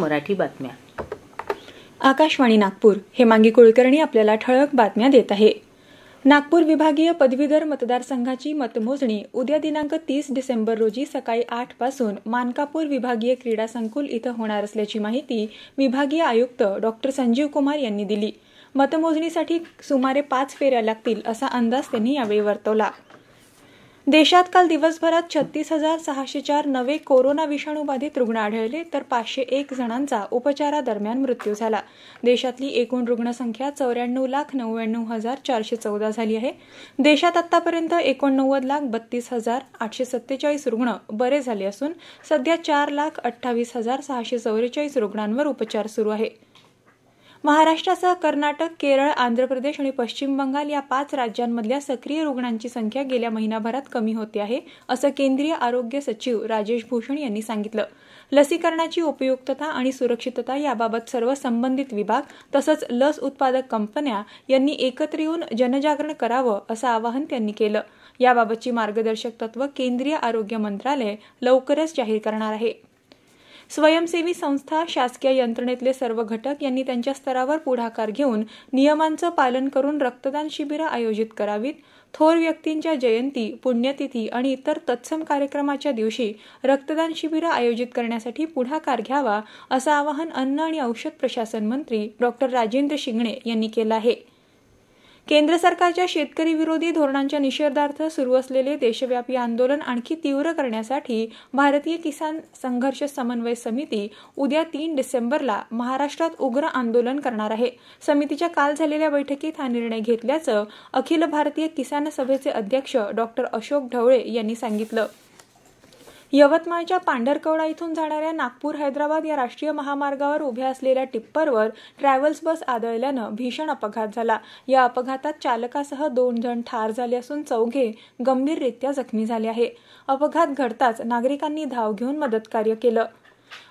मराठी बातम्या आकाशवाणी नागपूर हेमांगी कुलकर्णी आपल्याला ठळक बातम्या देत आहे नागपूर विभागीय पदवीधर मतदारसंघाची मतमोजणी उद्या दिनांक तीस डिसेंबर रोजी सकाळी आठ पासून मानकापूर विभागीय क्रीडा संकुल इथं होणार असल्याची माहिती विभागीय आयुक्त डॉक्टर संजीव कुमार यांनी दिली मतमोजणीसाठी सुमारे पाच फेऱ्या लागतील असा अंदाज त्यांनी यावेळी वर्तवला देशात काल दिवसभरात छत्तीस हजार सहाशे चार नवे कोरोना विषाणू बाधित रुग्ण आढळले तर पाचशे एक जणांचा उपचारादरम्यान मृत्यू झाला देशातली एकूण रुग्णसंख्या चौऱ्याण्णव लाख नव्याण्णव हजार चारशे चौदा झाली आहे देशात आतापर्यंत एकोणनव्वद लाख बत्तीस हजार आठशे सत्तेचाळीस रुग्ण बरे झाले असून सध्या चार लाख अठ्ठावीस हजार सहाशे चौवेचाळीस रुग्णांवर उपचार सुरू आहे महाराष्ट्रासह कर्नाटक केरळ आंध्र प्रदेश आणि पश्चिम बंगाल या पाच राज्यांमधल्या सक्रिय रुग्णांची संख्या गेल्या महिनाभरात कमी होते आहे असं केंद्रीय आरोग्य सचिव राजेश भूषण यांनी सांगितलं लसीकरणाची उपयुक्तता आणि सुरक्षितता याबाबत सर्व संबंधित विभाग तसंच लस उत्पादक कंपन्या यांनी एकत्र येऊन जनजागरण करावं असं आवाहन त्यांनी केलं याबाबतची मार्गदर्शक तत्व केंद्रीय आरोग्य मंत्रालय लवकरच जाहीर करणार आहे स्वयंसेवी संस्था शासकीय यंत्रणेतले सर्व घटक यांनी त्यांच्या स्तरावर पुढाकार घेऊन नियमांचं पालन करून रक्तदान शिबिरं आयोजित करावीत थोर व्यक्तींच्या जयंती पुण्यतिथी आणि इतर तत्सम कार्यक्रमाच्या दिवशी रक्तदान शिबिरं आयोजित करण्यासाठी पुढाकार घ्यावा असं आवाहन अन्न आणि औषध प्रशासन मंत्री डॉक्टर राजेंद्र शिंगणे यांनी केलं आहे केंद्र सरकारच्या शेतकरी विरोधी धोरणांच्या निषेधार्थ सुरू असलेले देशव्यापी आंदोलन आणखी तीव्र करण्यासाठी भारतीय किसान संघर्ष समन्वय समिती उद्या तीन डिसेंबरला महाराष्ट्रात उग्र आंदोलन करणार आहे समितीच्या काल झालेल्या बैठकीत हा निर्णय घेतल्याचं अखिल भारतीय किसान सभेचे अध्यक्ष डॉक्टर अशोक ढवळे यांनी सांगितलं यवतमाळच्या पांढरकवडा इथून जाणाऱ्या नागपूर हैदराबाद या राष्ट्रीय महामार्गावर उभ्या असलेल्या टिप्परवर ट्रॅव्हल्स बस आदळल्यानं भीषण अपघात झाला या अपघातात चालकासह दोन जण ठार झाले असून चौघे गंभीररित्या जखमी झाले आहे अपघात घडताच नागरिकांनी धाव घेऊन मदतकार्य केलं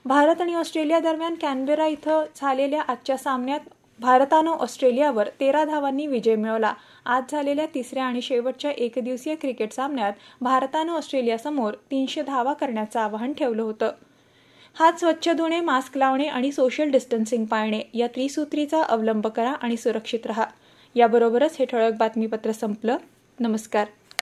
भारत आणि ऑस्ट्रेलिया दरम्यान कॅनबेरा इथं झालेल्या आजच्या सामन्यात भारतानं ऑस्ट्रेलियावर तेरा धावांनी विजय मिळवला आज झालेल्या तिसऱ्या आणि शेवटच्या एकदिवसीय क्रिकेट सामन्यात भारतानं ऑस्ट्रेलियासमोर तीनशे धावा करण्याचं आवाहन ठेवलं होतं हात स्वच्छ धुणे मास्क लावणे आणि सोशल डिस्टन्सिंग पाळणे या त्रिसूत्रीचा अवलंब करा आणि सुरक्षित रहा याबरोबरच हे ठळक बातमीपत्र संपलं नमस्कार